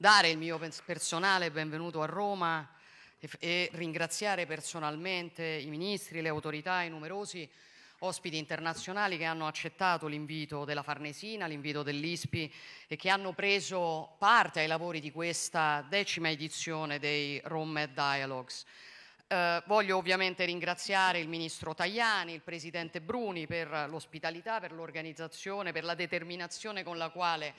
dare il mio personale benvenuto a Roma e, e, ringraziare personalmente i ministri, le autorità, i numerosi ospiti internazionali che hanno accettato l'invito della Farnesina, l'invito dell'ISPI e che hanno preso parte ai lavori di questa decima edizione dei Rome Dialogues. Eh, voglio ovviamente ringraziare il ministro Tajani, il presidente Bruni per l'ospitalità, per l'organizzazione, per la determinazione con la quale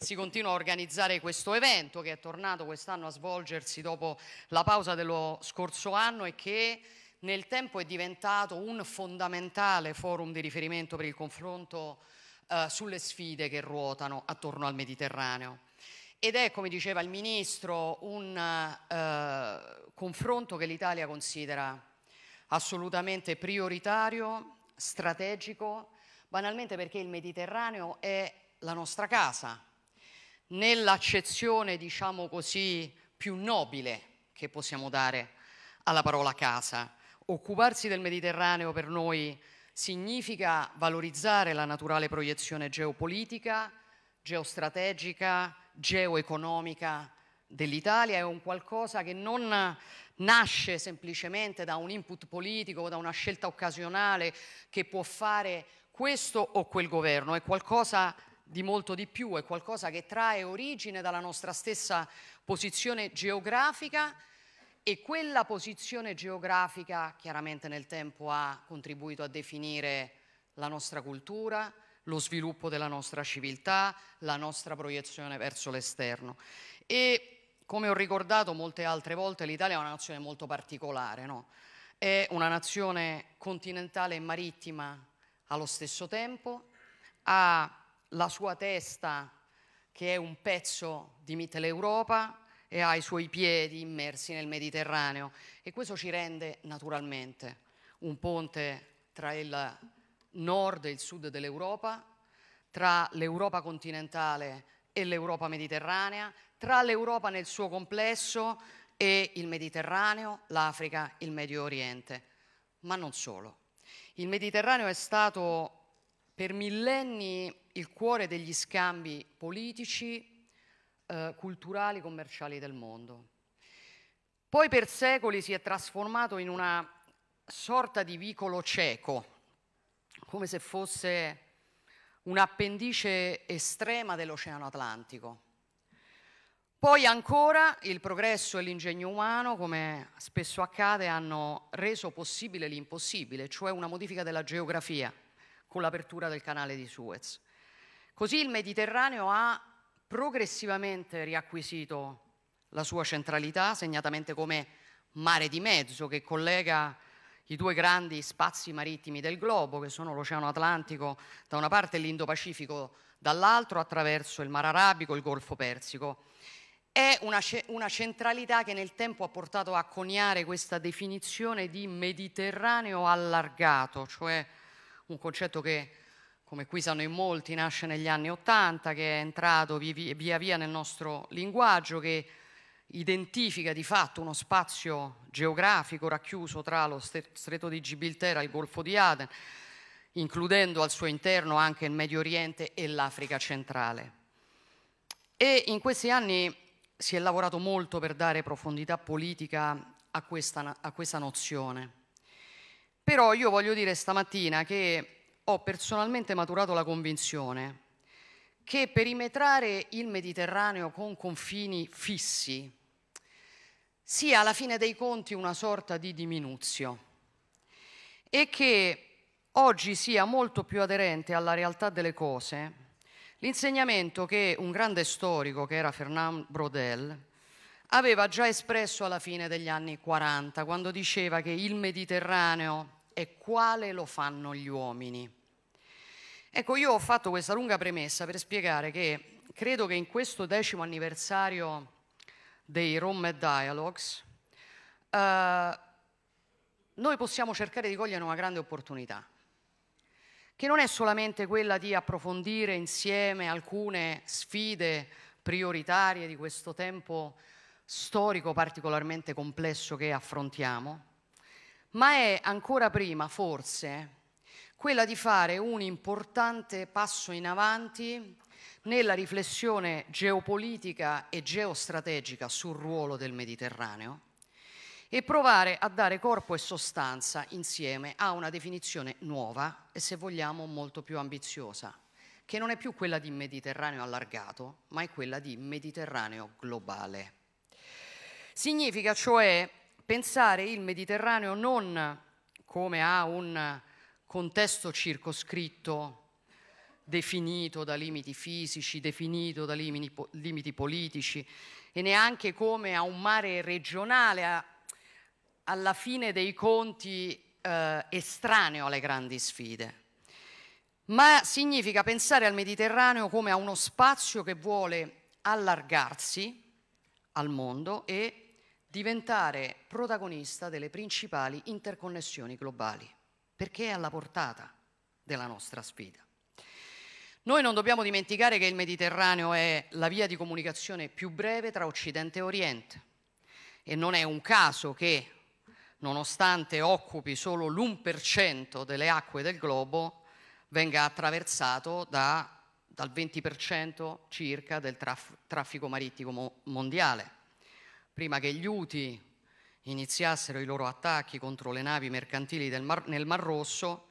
si continua a organizzare questo evento che è tornato quest'anno a svolgersi dopo la pausa dello scorso anno e che nel tempo è diventato un fondamentale forum di riferimento per il confronto eh, sulle sfide che ruotano attorno al Mediterraneo. Ed è, come diceva il Ministro, un eh, confronto che l'Italia considera assolutamente prioritario, strategico, banalmente perché il Mediterraneo è la nostra casa, nell'accezione, diciamo così, più nobile che possiamo dare alla parola casa. Occuparsi del Mediterraneo per noi significa valorizzare la naturale proiezione geopolitica, geostrategica, geoeconomica dell'Italia, è un qualcosa che non nasce semplicemente da un input politico da una scelta occasionale che può fare questo o quel governo, è qualcosa di molto di più, è qualcosa che trae origine dalla nostra stessa posizione geografica e quella posizione geografica chiaramente nel tempo ha contribuito a definire la nostra cultura, lo sviluppo della nostra civiltà, la nostra proiezione verso l'esterno. E come ho ricordato molte altre volte, l'Italia è una nazione molto particolare, no? è una nazione continentale e marittima allo stesso tempo, ha la sua testa che è un pezzo di Mitteleuropa e ha i suoi piedi immersi nel Mediterraneo e questo ci rende naturalmente un ponte tra il nord e il sud dell'Europa, tra l'Europa continentale e l'Europa mediterranea, tra l'Europa nel suo complesso e il Mediterraneo, l'Africa, il Medio Oriente, ma non solo. Il Mediterraneo è stato per millenni il cuore degli scambi politici, eh, culturali, commerciali del mondo. Poi per secoli si è trasformato in una sorta di vicolo cieco, come se fosse un'appendice estrema dell'Oceano Atlantico. Poi ancora il progresso e l'ingegno umano, come spesso accade, hanno reso possibile l'impossibile, cioè una modifica della geografia con l'apertura del canale di Suez. Così il Mediterraneo ha progressivamente riacquisito la sua centralità, segnatamente come mare di mezzo che collega i due grandi spazi marittimi del globo, che sono l'Oceano Atlantico da una parte e l'Indo-Pacifico dall'altro, attraverso il Mar Arabico e il Golfo Persico. È una, una, centralità che nel tempo ha portato a coniare questa definizione di Mediterraneo allargato, cioè un concetto che, come qui sanno in molti, nasce negli anni Ottanta, che è entrato via via nel nostro linguaggio, che identifica di fatto uno spazio geografico racchiuso tra lo stretto di Gibilterra e il Golfo di Aden, includendo al suo interno anche il Medio Oriente e l'Africa centrale. E in questi anni si è lavorato molto per dare profondità politica a questa, a questa nozione. Però io voglio dire stamattina che ho personalmente maturato la convinzione che perimetrare il Mediterraneo con confini fissi sia alla fine dei conti una sorta di diminuzio e che oggi sia molto più aderente alla realtà delle cose l'insegnamento che un grande storico, che era Fernand Brodel, aveva già espresso alla fine degli anni 40, quando diceva che il Mediterraneo e quale lo fanno gli uomini. Ecco, io ho fatto questa lunga premessa per spiegare che credo che in questo decimo anniversario dei Rome Dialogues eh, noi possiamo cercare di cogliere una grande opportunità, che non è solamente quella di approfondire insieme alcune sfide prioritarie di questo tempo storico particolarmente complesso che affrontiamo, ma è ancora prima, forse, quella di fare un importante passo in avanti nella riflessione geopolitica e geostrategica sul ruolo del Mediterraneo e provare a dare corpo e sostanza insieme a una definizione nuova e se vogliamo molto più ambiziosa, che non è più quella di Mediterraneo allargato, ma è quella di Mediterraneo globale. Significa cioè pensare il Mediterraneo non come a un contesto circoscritto definito da limiti fisici, definito da limiti, limiti politici e neanche come a un mare regionale a, alla fine dei conti eh, estraneo alle grandi sfide, ma significa pensare al Mediterraneo come a uno spazio che vuole allargarsi al mondo e diventare protagonista delle principali interconnessioni globali, perché è alla portata della nostra sfida. Noi non dobbiamo dimenticare che il Mediterraneo è la via di comunicazione più breve tra Occidente e Oriente e non è un caso che, nonostante occupi solo l'1% delle acque del globo, venga attraversato da, dal 20% circa del traf, traffico marittimo mondiale prima che gli Houthi iniziassero i loro attacchi contro le navi mercantili Mar- nel Mar Rosso,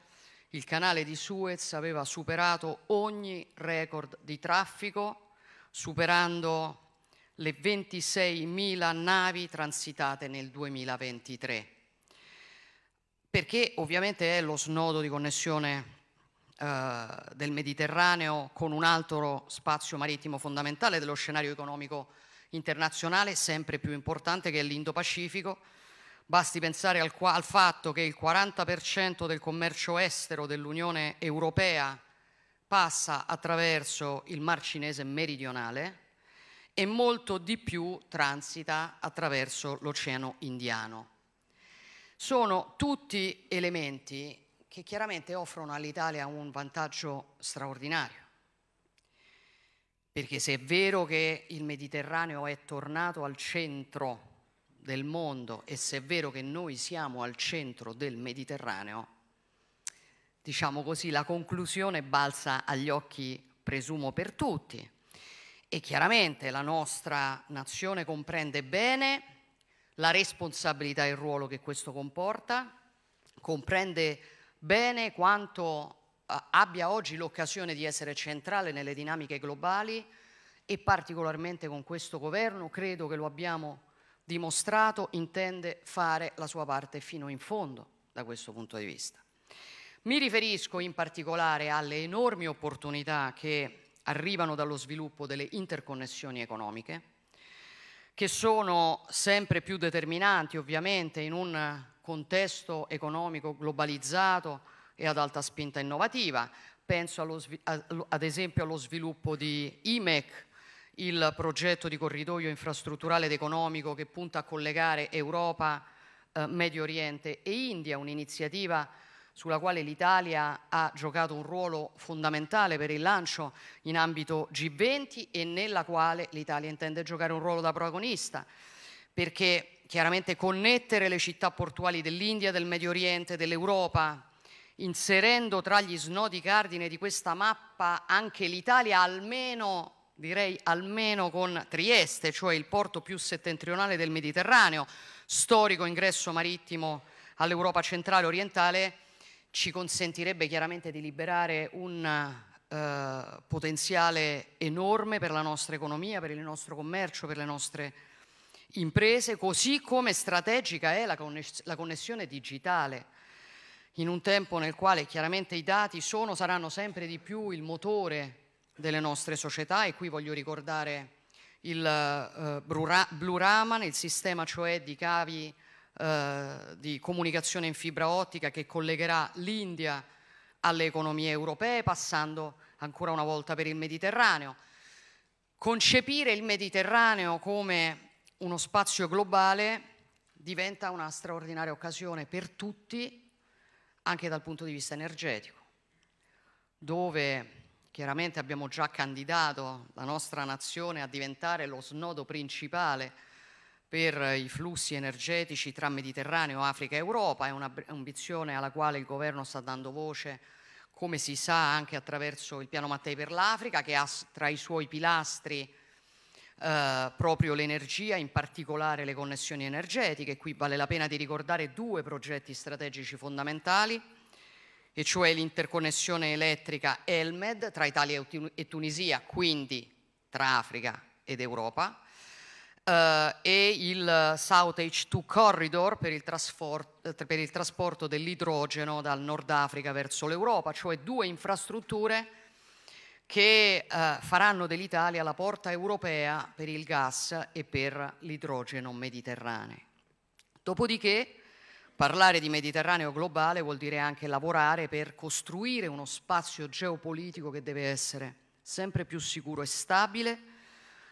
il canale di Suez aveva superato ogni record di traffico, superando le 26.000 navi transitate nel 2023, perché ovviamente è lo snodo di connessione eh, del Mediterraneo con un altro spazio marittimo fondamentale dello scenario economico internazionale sempre più importante che è l'Indo-Pacifico. Basti pensare al, al fatto che il 40% del commercio estero dell'Unione Europea passa attraverso il Mar Cinese meridionale e molto di più transita attraverso l'Oceano Indiano. Sono tutti elementi che chiaramente offrono all'Italia un vantaggio straordinario. Perché se è vero che il Mediterraneo è tornato al centro del mondo e se è vero che noi siamo al centro del Mediterraneo, diciamo così, la conclusione balza agli occhi, presumo, per tutti. E chiaramente la nostra nazione comprende bene la responsabilità e il ruolo che questo comporta, comprende bene quanto abbia oggi l'occasione di essere centrale nelle dinamiche globali e particolarmente con questo governo, credo che lo abbiamo dimostrato, intende fare la sua parte fino in fondo da questo punto di vista. Mi riferisco in particolare alle enormi opportunità che arrivano dallo sviluppo delle interconnessioni economiche, che sono sempre più determinanti ovviamente in un contesto economico globalizzato, e ad alta spinta innovativa. Penso allo, ad esempio allo sviluppo di IMEC, il progetto di corridoio infrastrutturale ed economico che punta a collegare Europa, eh, Medio Oriente e India, un'iniziativa sulla quale l'Italia ha giocato un ruolo fondamentale per il lancio in ambito G20 e nella quale l'Italia intende giocare un ruolo da protagonista, perché chiaramente connettere le città portuali dell'India, del Medio Oriente, dell'Europa, inserendo tra gli snodi cardine di questa mappa anche l'Italia almeno direi almeno con Trieste, cioè il porto più settentrionale del Mediterraneo, storico ingresso marittimo all'Europa centrale orientale, ci consentirebbe chiaramente di liberare un eh, potenziale enorme per la nostra economia, per il nostro commercio, per le nostre imprese, così come strategica è la, conness la connessione digitale in un tempo nel quale chiaramente i dati sono, saranno sempre di più il motore delle nostre società e qui voglio ricordare il eh, Blue Raman, il sistema cioè di cavi eh, di comunicazione in fibra ottica che collegherà l'India alle economie europee passando ancora una volta per il Mediterraneo. Concepire il Mediterraneo come uno spazio globale diventa una straordinaria occasione per tutti anche dal punto di vista energetico, dove chiaramente abbiamo già candidato la nostra nazione a diventare lo snodo principale per i flussi energetici tra Mediterraneo, Africa e Europa, è un'ambizione alla quale il governo sta dando voce, come si sa, anche attraverso il piano Mattei per l'Africa, che ha tra i suoi pilastri eh, proprio l'energia, in particolare le connessioni energetiche. Qui vale la pena di ricordare due progetti strategici fondamentali, e cioè l'interconnessione elettrica ELMED tra Italia e Tunisia, quindi tra Africa ed Europa, Uh, e il South H2 Corridor per il, per il trasporto dell'idrogeno dal Nord Africa verso l'Europa, cioè due infrastrutture che eh, faranno dell'Italia la porta europea per il gas e per l'idrogeno mediterraneo. Dopodiché parlare di Mediterraneo globale vuol dire anche lavorare per costruire uno spazio geopolitico che deve essere sempre più sicuro e stabile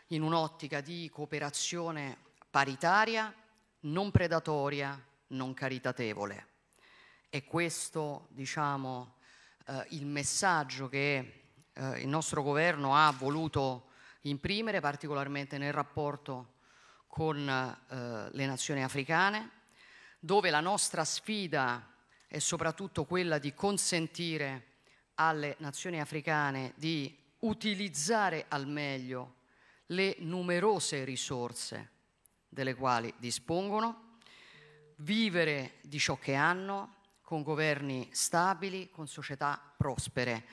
in un'ottica di cooperazione paritaria, non predatoria, non caritatevole. E questo, diciamo, eh, il messaggio che eh, il nostro governo ha voluto imprimere, particolarmente nel rapporto con eh, le nazioni africane, dove la nostra sfida è soprattutto quella di consentire alle nazioni africane di utilizzare al meglio le numerose risorse delle quali dispongono, vivere di ciò che hanno con governi stabili, con società prospere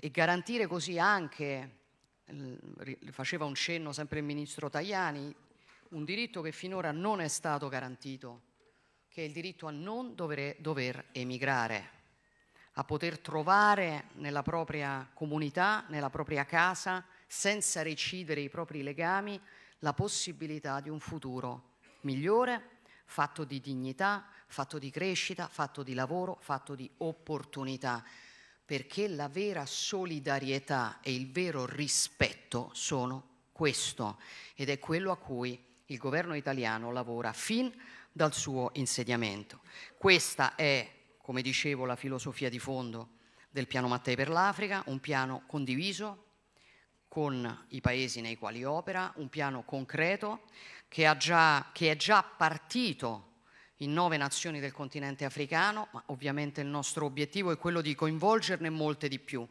e garantire così anche, faceva un cenno sempre il ministro Tajani, un diritto che finora non è stato garantito, che è il diritto a non dover, dover emigrare, a poter trovare nella propria comunità, nella propria casa, senza recidere i propri legami, la possibilità di un futuro migliore, fatto di dignità, fatto di crescita, fatto di lavoro, fatto di opportunità perché la vera solidarietà e il vero rispetto sono questo ed è quello a cui il governo italiano lavora fin dal suo insediamento. Questa è, come dicevo, la filosofia di fondo del piano Mattei per l'Africa, un piano condiviso con i paesi nei quali opera, un piano concreto che, già, che è già partito in nove nazioni del continente africano, ma ovviamente il nostro obiettivo è quello di coinvolgerne molte di più.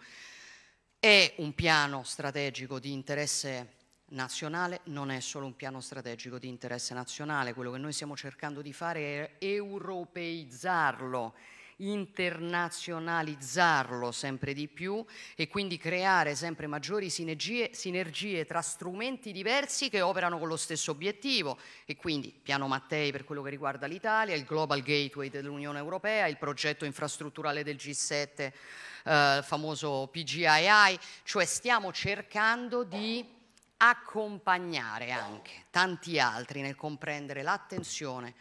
È un piano strategico di interesse nazionale, non è solo un piano strategico di interesse nazionale, quello che noi stiamo cercando di fare è europeizzarlo internazionalizzarlo sempre di più e quindi creare sempre maggiori sinergie, sinergie, tra strumenti diversi che operano con lo stesso obiettivo e quindi Piano Mattei per quello che riguarda l'Italia, il Global Gateway dell'Unione Europea, il progetto infrastrutturale del G7, eh, il famoso PGII, cioè stiamo cercando di accompagnare anche tanti altri nel comprendere l'attenzione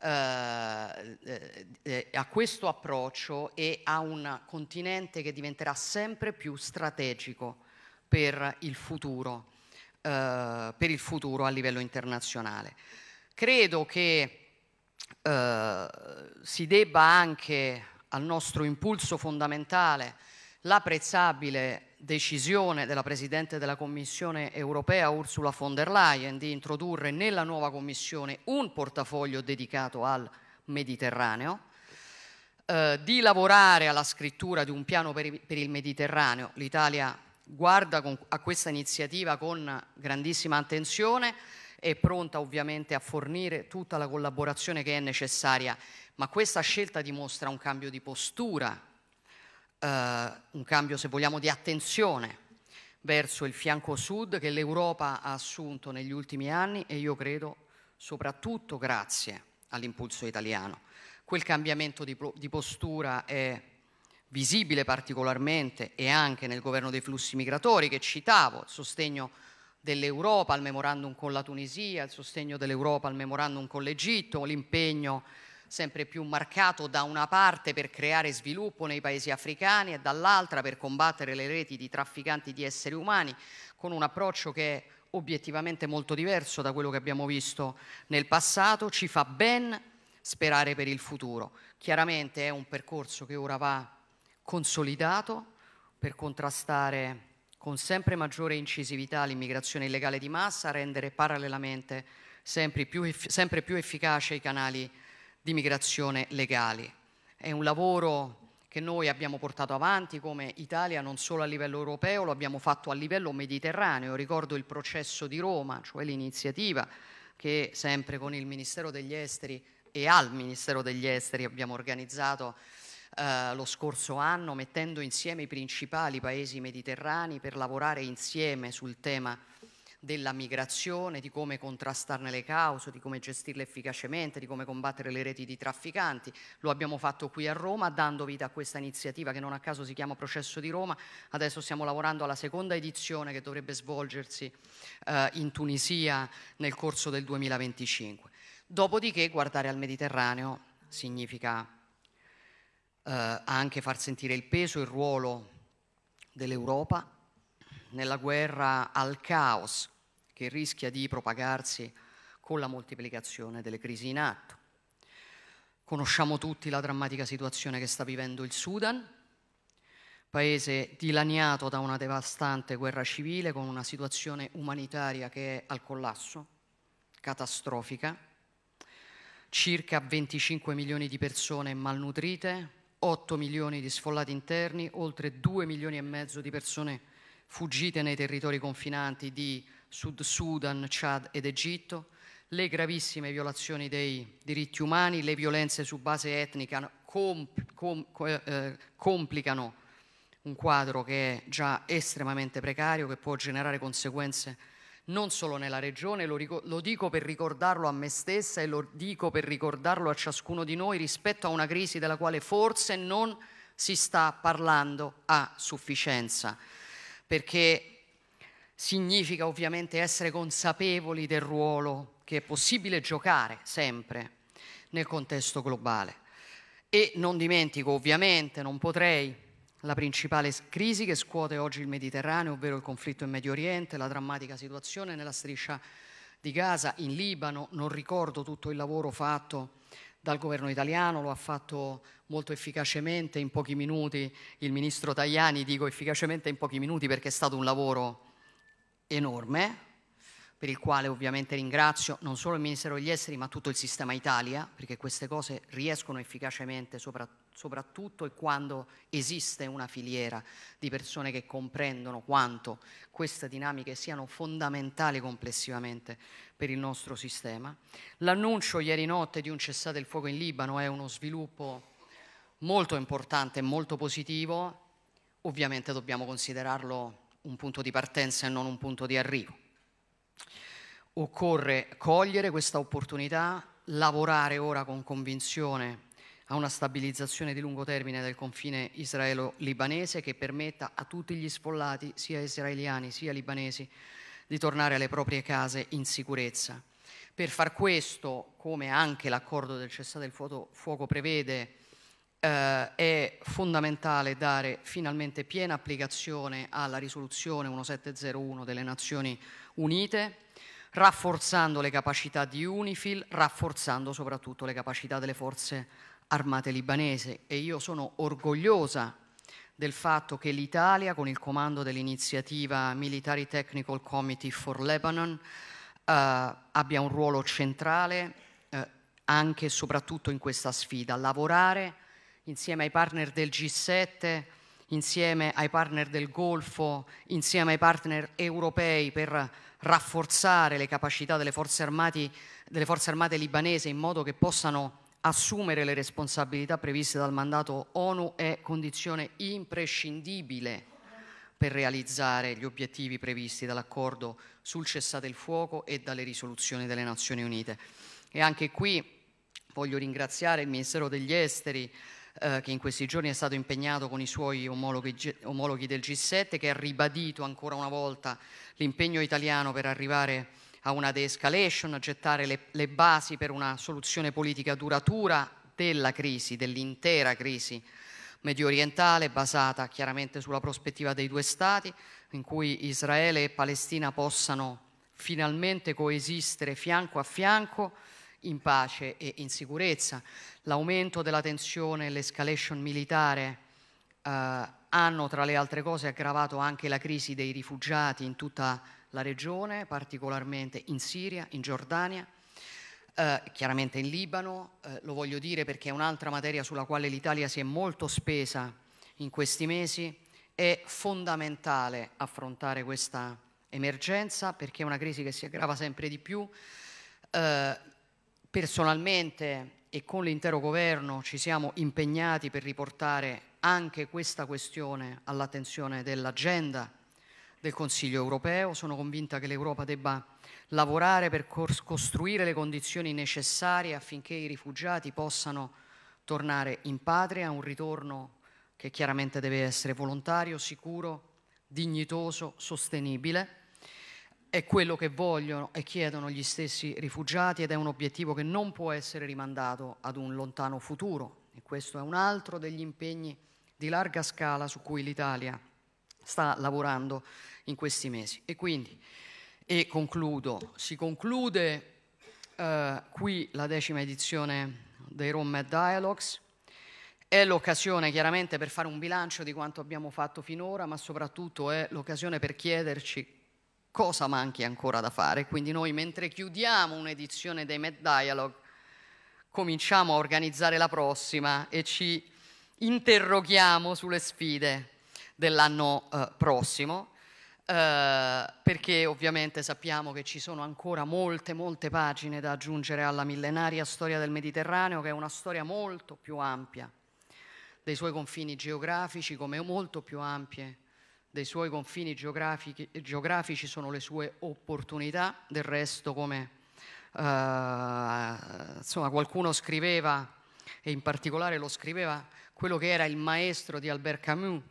eh, eh, eh, a questo approccio e a un continente che diventerà sempre più strategico per il futuro, eh, per il futuro a livello internazionale. Credo che eh, si debba anche al nostro impulso fondamentale l'apprezzabile decisione della Presidente della Commissione europea Ursula von der Leyen di introdurre nella nuova Commissione un portafoglio dedicato al Mediterraneo, eh, di lavorare alla scrittura di un piano per, il Mediterraneo. L'Italia guarda con, a questa iniziativa con grandissima attenzione, è pronta ovviamente a fornire tutta la collaborazione che è necessaria, ma questa scelta dimostra un cambio di postura eh, un cambio, se vogliamo, di attenzione verso il fianco sud che l'Europa ha assunto negli ultimi anni e io credo soprattutto grazie all'impulso italiano. Quel cambiamento di, di postura è visibile particolarmente e anche nel governo dei flussi migratori che citavo, il sostegno dell'Europa al memorandum con la Tunisia, il sostegno dell'Europa al memorandum con l'Egitto, l'impegno sempre più marcato da una parte per creare sviluppo nei paesi africani e dall'altra per combattere le reti di trafficanti di esseri umani, con un approccio che è obiettivamente molto diverso da quello che abbiamo visto nel passato, ci fa ben sperare per il futuro. Chiaramente è un percorso che ora va consolidato per contrastare con sempre maggiore incisività l'immigrazione illegale di massa, rendere parallelamente sempre più, sempre più efficace i canali di migrazione legali. È un lavoro che noi abbiamo portato avanti come Italia non solo a livello europeo, lo abbiamo fatto a livello mediterraneo. Ricordo il processo di Roma, cioè l'iniziativa che sempre con il Ministero degli Esteri e al Ministero degli Esteri abbiamo organizzato Uh, lo scorso anno mettendo insieme i principali paesi mediterranei per lavorare insieme sul tema della migrazione, di come contrastarne le cause, di come gestirle efficacemente, di come combattere le reti di trafficanti. Lo abbiamo fatto qui a Roma dando vita a questa iniziativa che non a caso si chiama Processo di Roma. Adesso stiamo lavorando alla seconda edizione che dovrebbe svolgersi eh, in Tunisia nel corso del 2025. Dopodiché guardare al Mediterraneo significa eh, anche far sentire il peso e il ruolo dell'Europa nella guerra al caos che rischia di propagarsi con la moltiplicazione delle crisi in atto. Conosciamo tutti la drammatica situazione che sta vivendo il Sudan, paese dilaniato da una devastante guerra civile con una situazione umanitaria che è al collasso, catastrofica, circa 25 milioni di persone malnutrite, 8 milioni di sfollati interni, oltre 2 milioni e mezzo di persone fuggite nei territori confinanti di Sud Sudan, Chad ed Egitto, le gravissime violazioni dei diritti umani, le violenze su base etnica comp- com- eh, complicano un quadro che è già estremamente precario, che può generare conseguenze non solo nella regione, lo, ric- lo, dico per ricordarlo a me stessa e lo dico per ricordarlo a ciascuno di noi rispetto a una crisi della quale forse non si sta parlando a sufficienza, perché significa ovviamente essere consapevoli del ruolo che è possibile giocare sempre nel contesto globale. E non dimentico ovviamente, non potrei, la principale crisi che scuote oggi il Mediterraneo, ovvero il conflitto in Medio Oriente, la drammatica situazione nella striscia di Gaza, in Libano, non ricordo tutto il lavoro fatto dal governo italiano, lo ha fatto molto efficacemente in pochi minuti il ministro Tajani, dico efficacemente in pochi minuti perché è stato un lavoro enorme, per il quale ovviamente ringrazio non solo il Ministero degli Esteri ma tutto il sistema Italia, perché queste cose riescono efficacemente sopra, soprattutto e quando esiste una filiera di persone che comprendono quanto queste dinamiche siano fondamentali complessivamente per il nostro sistema. L'annuncio ieri notte di un cessate il fuoco in Libano è uno sviluppo molto importante e molto positivo, ovviamente dobbiamo considerarlo un punto di partenza e non un punto di arrivo. Occorre cogliere questa opportunità, lavorare ora con convinzione a una stabilizzazione di lungo termine del confine israelo-libanese che permetta a tutti gli sfollati, sia israeliani sia libanesi, di tornare alle proprie case in sicurezza. Per far questo, come anche l'accordo del cessate il fuoco, fuoco prevede, eh, è fondamentale dare finalmente piena applicazione alla risoluzione 1701 delle Nazioni Unite, rafforzando le capacità di UNIFIL, rafforzando soprattutto le capacità delle forze armate libanese e io sono orgogliosa del fatto che l'Italia, con il comando dell'iniziativa Military Technical Committee for Lebanon, eh, abbia un ruolo centrale eh, anche e soprattutto in questa sfida, lavorare insieme ai partner del G7, insieme ai partner del Golfo, insieme ai partner europei per rafforzare le capacità delle forze, armati, delle forze armate libanese in modo che possano assumere le responsabilità previste dal mandato ONU è condizione imprescindibile per realizzare gli obiettivi previsti dall'accordo sul cessate il fuoco e dalle risoluzioni delle Nazioni Unite. E anche qui voglio ringraziare il Ministero degli Esteri, eh, che in questi giorni è stato impegnato con i suoi omologhi, omologhi del G7, che ha ribadito ancora una volta l'impegno italiano per arrivare a una de-escalation, a gettare le, le basi per una soluzione politica duratura della crisi, dell'intera crisi medio orientale, basata chiaramente sulla prospettiva dei due Stati, in cui Israele e Palestina possano finalmente coesistere fianco a fianco in pace e in sicurezza. L'aumento della tensione e l'escalation militare eh, hanno tra le altre cose aggravato anche la crisi dei rifugiati in tutta la regione, particolarmente in Siria, in Giordania, eh, chiaramente in Libano, eh, lo voglio dire perché è un'altra materia sulla quale l'Italia si è molto spesa in questi mesi, è fondamentale affrontare questa emergenza perché è una crisi che si aggrava sempre di più. Eh, personalmente e con l'intero governo ci siamo impegnati per riportare anche questa questione all'attenzione dell'agenda del Consiglio europeo. Sono convinta che l'Europa debba lavorare per costruire le condizioni necessarie affinché i rifugiati possano tornare in patria, un ritorno che chiaramente deve essere volontario, sicuro, dignitoso, sostenibile è quello che vogliono e chiedono gli stessi rifugiati ed è un obiettivo che non può essere rimandato ad un lontano futuro. E questo è un altro degli impegni di larga scala su cui l'Italia sta lavorando in questi mesi. E quindi, e concludo, si conclude eh, qui la decima edizione dei Roma Dialogues. È l'occasione chiaramente per fare un bilancio di quanto abbiamo fatto finora, ma soprattutto è l'occasione per chiederci cosa manchi ancora da fare. Quindi noi mentre chiudiamo un'edizione dei Mad Dialogue cominciamo a organizzare la prossima e ci interroghiamo sulle sfide dell'anno eh, prossimo. Eh, perché ovviamente sappiamo che ci sono ancora molte, molte pagine da aggiungere alla millenaria storia del Mediterraneo, che è una storia molto più ampia, dei suoi confini geografici come molto più ampie dei suoi confini geografici sono le sue opportunità, del resto come eh, insomma, qualcuno scriveva, e in particolare lo scriveva quello che era il maestro di Albert Camus,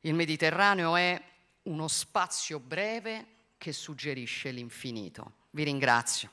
il Mediterraneo è uno spazio breve che suggerisce l'infinito. Vi ringrazio.